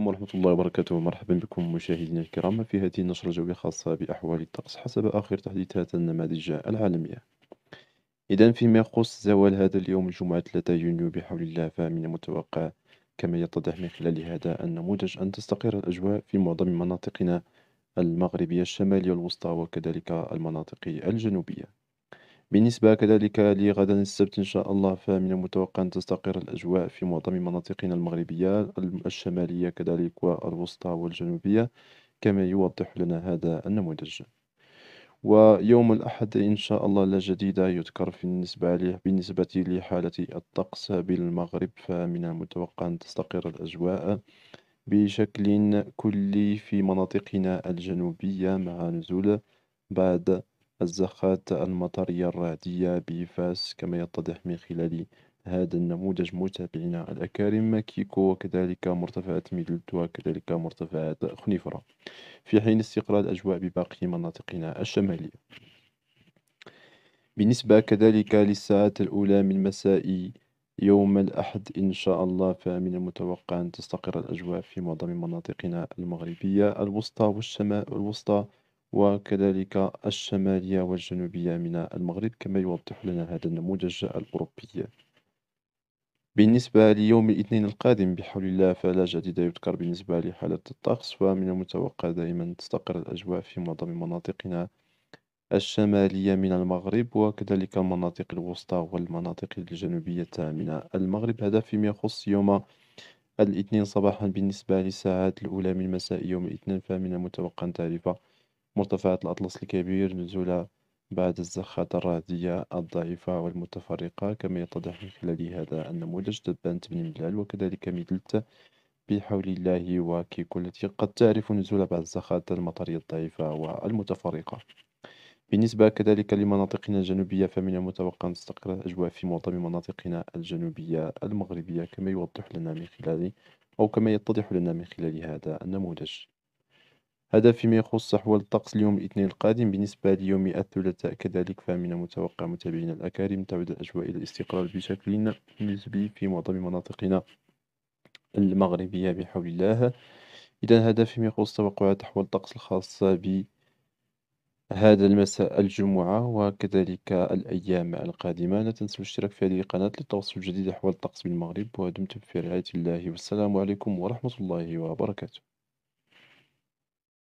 عليكم ورحمة الله وبركاته مرحبا بكم مشاهدينا الكرام في هذه النشرة الجوية خاصة بأحوال الطقس حسب آخر تحديثات النماذج العالمية إذا فيما يخص زوال هذا اليوم الجمعة 3 يونيو بحول الله فمن المتوقع كما يتضح من خلال هذا النموذج أن تستقر الأجواء في معظم مناطقنا المغربية الشمالية الوسطى وكذلك المناطق الجنوبية بالنسبة كذلك لغدا السبت إن شاء الله فمن المتوقع أن تستقر الأجواء في معظم مناطقنا المغربية الشمالية كذلك والوسطى والجنوبية كما يوضح لنا هذا النموذج ويوم الأحد إن شاء الله لا جديد يذكر بالنسبة بالنسبة لحالة الطقس بالمغرب فمن المتوقع أن تستقر الأجواء بشكل كلي في مناطقنا الجنوبية مع نزول بعد الزخات المطرية الرعدية بفاس كما يتضح من خلال هذا النموذج متابعينا الأكارم كيكو وكذلك مرتفعات ميدلت وكذلك مرتفعات خنيفرة في حين استقرار الأجواء بباقي مناطقنا الشمالية بالنسبة كذلك للساعات الأولى من مساء يوم الأحد إن شاء الله فمن المتوقع أن تستقر الأجواء في معظم مناطقنا المغربية الوسطى والشمال الوسطى وكذلك الشمالية والجنوبية من المغرب كما يوضح لنا هذا النموذج الأوروبي بالنسبة ليوم الاثنين القادم بحول الله فلا جديد يذكر بالنسبة لحالة الطقس فمن المتوقع دائما تستقر الأجواء في معظم مناطقنا الشمالية من المغرب وكذلك المناطق الوسطى والمناطق الجنوبية من المغرب هذا فيما يخص يوم الاثنين صباحا بالنسبة للساعات الأولى من مساء يوم الاثنين فمن المتوقع أن تعرف مرتفعات الأطلس الكبير نزولا بعد الزخات الرعدية الضعيفة والمتفرقة كما يتضح من خلال هذا النموذج دبانت بن ملال وكذلك ميدلتا بحول الله وكيكو التي قد تعرف نزول بعض الزخات المطرية الضعيفة والمتفرقة بالنسبة كذلك لمناطقنا الجنوبية فمن المتوقع أن تستقر الأجواء في معظم مناطقنا الجنوبية المغربية كما يوضح لنا من خلال أو كما يتضح لنا من خلال هذا النموذج هذا فيما يخص أحوال الطقس اليوم الاثنين القادم بالنسبة ليوم الثلاثاء كذلك فمن المتوقع متابعينا الأكارم تعود الأجواء إلى الاستقرار بشكل نسبي في معظم مناطقنا المغربية بحول الله إذا هذا فيما يخص توقعات أحوال الطقس الخاصة ب هذا المساء الجمعة وكذلك الأيام القادمة لا تنسوا الاشتراك في هذه القناة للتوصل الجديد أحوال الطقس بالمغرب ودمتم في رعاية الله والسلام عليكم ورحمة الله وبركاته